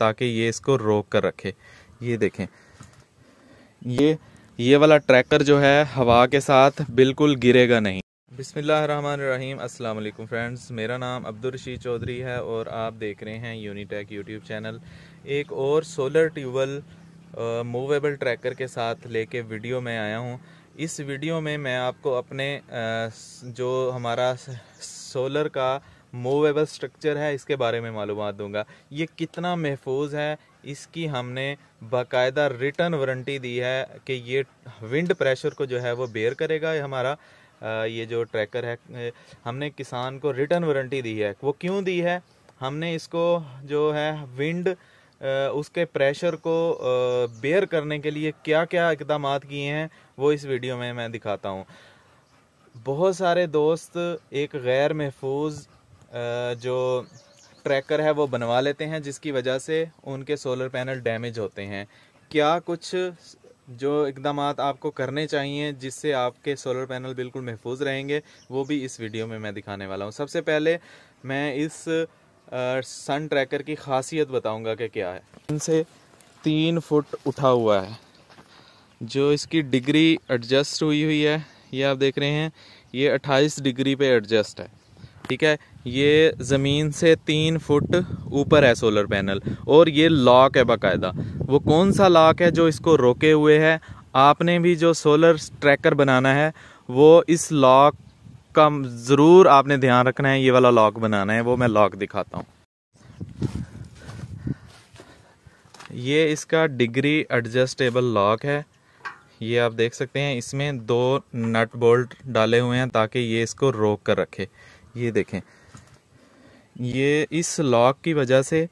ताकि ये इसको रोक कर रखे ये देखें ये ये वाला ट्रैकर जो है हवा के साथ बिल्कुल गिरेगा नहीं बिसमीम अस्सलाम फ्रेंड्स मेरा नाम अब्दुलरशीद चौधरी है और आप देख रहे हैं यूनिटेक यूट्यूब चैनल एक और सोलर ट्यूबल मूवेबल ट्रैकर के साथ लेके वीडियो में आया हूँ इस वीडियो में मैं आपको अपने आ, जो हमारा सोलर का मूवेबल स्ट्रक्चर है इसके बारे में मालूम दूंगा ये कितना महफूज है इसकी हमने बाकायदा रिटर्न वारंटी दी है कि ये विंड प्रेशर को जो है वो बेयर करेगा हमारा ये जो ट्रैकर है हमने किसान को रिटर्न वारंटी दी है वो क्यों दी है हमने इसको जो है विंड उसके प्रेशर को बेयर करने के लिए क्या क्या इकदाम किए हैं वो इस वीडियो में मैं दिखाता हूँ बहुत सारे दोस्त एक गैर महफूज जो ट्रैकर है वो बनवा लेते हैं जिसकी वजह से उनके सोलर पैनल डैमेज होते हैं क्या कुछ जो इकदाम आपको करने चाहिए जिससे आपके सोलर पैनल बिल्कुल महफूज रहेंगे वो भी इस वीडियो में मैं दिखाने वाला हूँ सबसे पहले मैं इस सन ट्रैकर की खासियत बताऊँगा कि क्या है इनसे तीन फुट उठा हुआ है जो इसकी डिग्री एडजस्ट हुई हुई है ये आप देख रहे हैं ये 28 डिग्री पे एडजस्ट है ठीक है ये ज़मीन से तीन फुट ऊपर है सोलर पैनल और ये लॉक है बाकायदा वो कौन सा लॉक है जो इसको रोके हुए है आपने भी जो सोलर ट्रैकर बनाना है वो इस लॉक का ज़रूर आपने ध्यान रखना है ये वाला लॉक बनाना है वो मैं लॉक दिखाता हूँ ये इसका डिग्री एडजस्टेबल लॉक है ये आप देख सकते हैं इसमें दो नट बोल्ट डाले हुए हैं ताकि ये इसको रोक कर रखे ये देखें ये इस लॉक की वजह से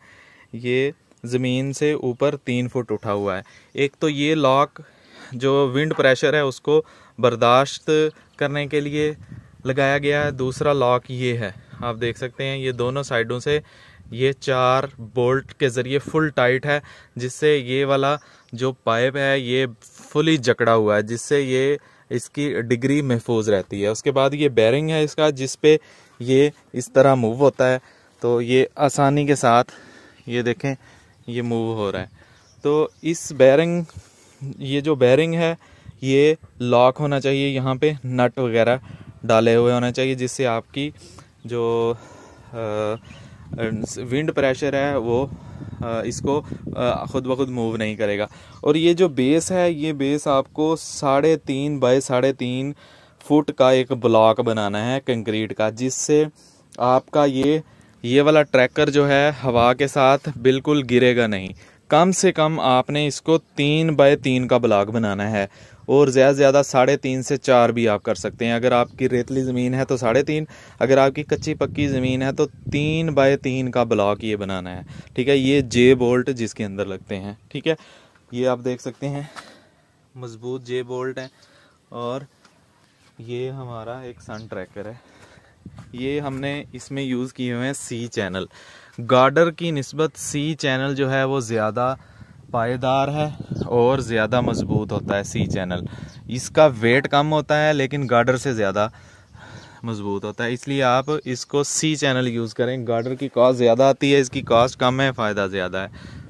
ये ज़मीन से ऊपर तीन फुट उठा हुआ है एक तो ये लॉक जो विंड प्रेशर है उसको बर्दाश्त करने के लिए लगाया गया है दूसरा लॉक ये है आप देख सकते हैं ये दोनों साइडों से ये चार बोल्ट के ज़रिए फुल टाइट है जिससे ये वाला जो पाइप है ये फुली जकड़ा हुआ है जिससे ये इसकी डिग्री महफूज रहती है उसके बाद ये बैरिंग है इसका जिस पे ये इस तरह मूव होता है तो ये आसानी के साथ ये देखें ये मूव हो रहा है तो इस बैरिंग ये जो बैरिंग है ये लॉक होना चाहिए यहाँ पे नट वगैरह डाले हुए होना चाहिए जिससे आपकी जो आ, विंड प्रेशर है वो इसको ख़ुद ब खुद मूव नहीं करेगा और ये जो बेस है ये बेस आपको साढ़े तीन बाय साढ़े तीन फुट का एक ब्लॉक बनाना है कंक्रीट का जिससे आपका ये ये वाला ट्रैकर जो है हवा के साथ बिल्कुल गिरेगा नहीं कम से कम आपने इसको तीन बाय तीन का ब्लॉक बनाना है और ज़्यादा से ज़्यादा साढ़े तीन से चार भी आप कर सकते हैं अगर आपकी रेतली ज़मीन है तो साढ़े तीन अगर आपकी कच्ची पक्की ज़मीन है तो तीन बाय तीन का ब्लॉक ये बनाना है ठीक है ये जे बोल्ट जिसके अंदर लगते हैं ठीक है ये आप देख सकते हैं मज़बूत जे बोल्ट है और ये हमारा एक सन ट्रैकर है ये हमने इसमें यूज़ किए हुए हैं सी चैनल गार्डर की नस्बत सी चैनल जो है वो ज़्यादा पायेदार है और ज़्यादा मजबूत होता है सी चैनल इसका वेट कम होता है लेकिन गार्डर से ज़्यादा मजबूत होता है इसलिए आप इसको सी चैनल यूज़ करें गार्डर की कॉस्ट ज़्यादा आती है इसकी कॉस्ट कम है फ़ायदा ज़्यादा है